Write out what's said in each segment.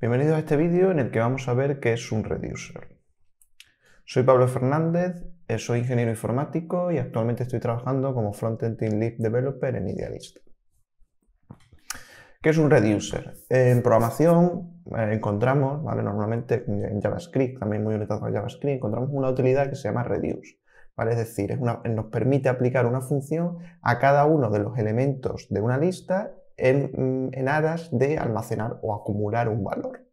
Bienvenidos a este vídeo en el que vamos a ver qué es un reducer. Soy Pablo Fernández, eh, soy ingeniero informático y actualmente estoy trabajando como Frontend Team Lead Developer en Idealist. ¿Qué es un reducer? En programación eh, encontramos, ¿vale? normalmente en JavaScript, también muy orientado a JavaScript, encontramos una utilidad que se llama reduce. ¿vale? Es decir, nos permite aplicar una función a cada uno de los elementos de una lista Mm, en, aras de almacenar o acumular un valor.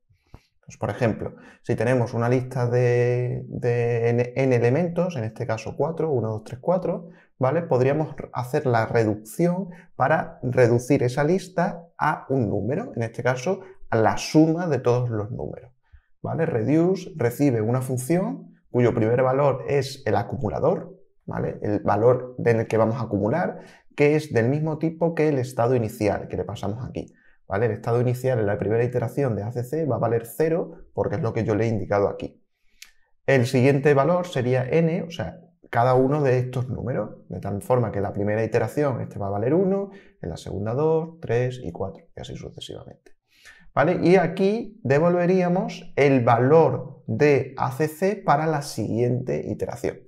Pues, por ejemplo, si tenemos una lista de, n, elementos, en este caso 4, 1, 2, 3, 4, ¿vale? Podríamos hacer la reducción para reducir esa lista a un número, en este caso a la suma de todos los números, ¿vale? Reduce recibe una función cuyo primer valor es el acumulador, el valor del que vamos a acumular, que es del mismo tipo que el estado inicial que le pasamos aquí. ¿Vale? El estado inicial en la primera iteración de ACC va a valer 0 porque es lo que yo le he indicado aquí. El siguiente valor sería n, o sea, cada uno de estos números, de tal forma que en la primera iteración este va a valer 1, en la segunda 2, 3 y 4, y así sucesivamente. ¿Vale? Y aquí devolveríamos el valor de ACC para la siguiente iteración.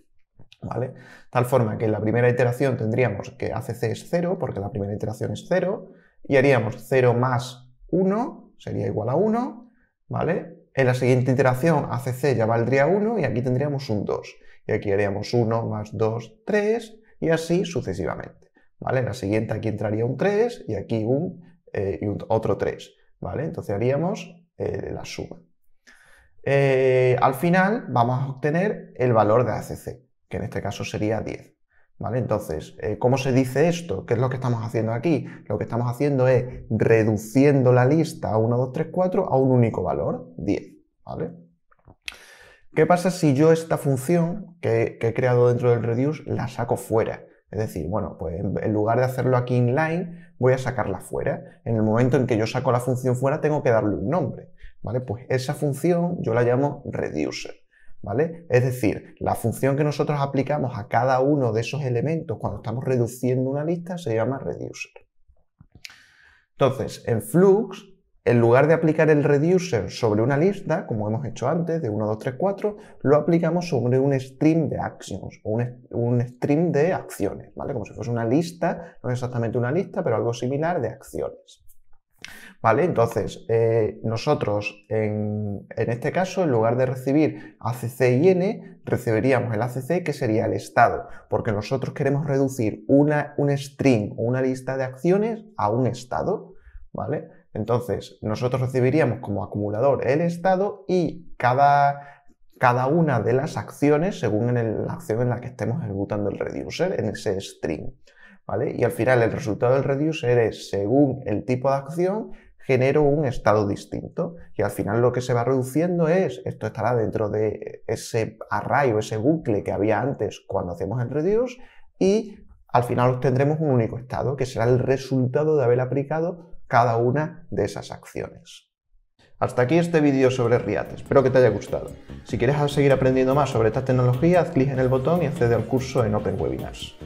Tal forma que en la primera iteración tendríamos que ACC es 0, porque la primera iteración es 0, y haríamos 0 más 1, sería igual a 1, ¿vale? En la siguiente iteración ACC ya valdría 1 y aquí tendríamos un 2. Y aquí haríamos 1 más 2, 3, y así sucesivamente, ¿vale? En la siguiente aquí entraría un 3 y aquí un, eh, y otro 3, ¿vale? Entonces haríamos eh, la suma. Eh, al final vamos a obtener el valor de ACC que en este caso sería 10. ¿Vale? Entonces, eh, ¿cómo se dice esto? ¿Qué es lo que estamos haciendo aquí? Lo que estamos haciendo es reduciendo la lista 1, 2, 3, 4 a un único valor, 10. ¿Vale? ¿Qué pasa si yo esta función que, he creado dentro del reduce la saco fuera? Es decir, bueno, pues en lugar de hacerlo aquí inline, voy a sacarla fuera. En el momento en que yo saco la función fuera, tengo que darle un nombre. ¿Vale? Pues esa función yo la llamo reducer. Es decir, la función que nosotros aplicamos a cada uno de esos elementos cuando estamos reduciendo una lista se llama reducer. Entonces, en flux, en lugar de aplicar el reducer sobre una lista, como hemos hecho antes, de 1, 2, 3, 4, lo aplicamos sobre un stream de actions, o un, stream de acciones, ¿vale? Como si fuese una lista, no es exactamente una lista, pero algo similar de acciones. ¿Vale? Entonces, eh, nosotros en, este caso, en lugar de recibir ACC y N, recibiríamos el ACC que sería el estado, porque nosotros queremos reducir una, un string o una lista de acciones a un estado, ¿vale? Entonces, nosotros recibiríamos como acumulador el estado y cada, una de las acciones según la acción en la que estemos ejecutando el reducer en ese string. Y al final el resultado del reduce es, según el tipo de acción, genero un estado distinto. Y al final lo que se va reduciendo es, esto estará dentro de ese array o ese bucle que había antes cuando hacemos el reduce, y al final obtendremos un único estado, que será el resultado de haber aplicado cada una de esas acciones. Hasta aquí este vídeo sobre React, espero que te haya gustado. Si quieres seguir aprendiendo más sobre esta tecnología, haz clic en el botón y accede al curso en Open Webinars.